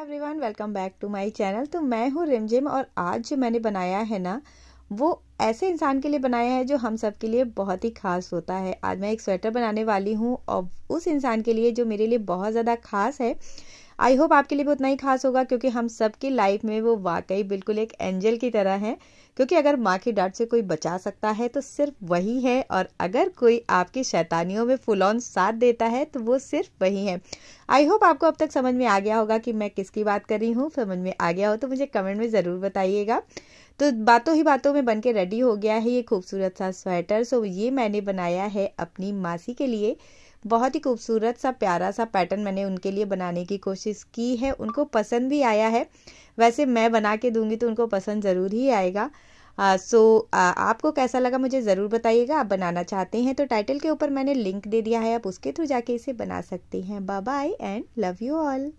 everyone welcome back to my channel तो मैं हूँ रिमझिम और आज जो मैंने बनाया है ना वो ऐसे इंसान के लिए बनाया है जो हम सब के लिए बहुत ही खास होता है आज मैं एक स्वेटर बनाने वाली हूँ और उस इंसान के लिए जो मेरे लिए बहुत ज़्यादा खास है आई होप आपके लिए भी उतना ही खास होगा क्योंकि हम सबकी लाइफ में वो वाकई बिल्कुल एक एंजल की तरह है क्योंकि अगर माँ की डांट से कोई बचा सकता है तो सिर्फ वही है और अगर कोई आपकी शैतानियों में फुल ऑन साथ देता है तो वो सिर्फ वही है आई होप आपको अब तक समझ में आ गया होगा कि मैं किसकी बात कर रही हूँ समझ में आ गया हो तो मुझे कमेंट में ज़रूर बताइएगा तो बातों ही बातों में बनके रेडी हो गया है ये खूबसूरत सा स्वेटर सो ये मैंने बनाया है अपनी मासी के लिए बहुत ही खूबसूरत सा प्यारा सा पैटर्न मैंने उनके लिए बनाने की कोशिश की है उनको पसंद भी आया है वैसे मैं बना के दूंगी तो उनको पसंद ज़रूर ही आएगा सो uh, so, uh, आपको कैसा लगा मुझे ज़रूर बताइएगा आप बनाना चाहते हैं तो टाइटल के ऊपर मैंने लिंक दे दिया है आप उसके थ्रू जाके इसे बना सकते हैं bye bye and love you all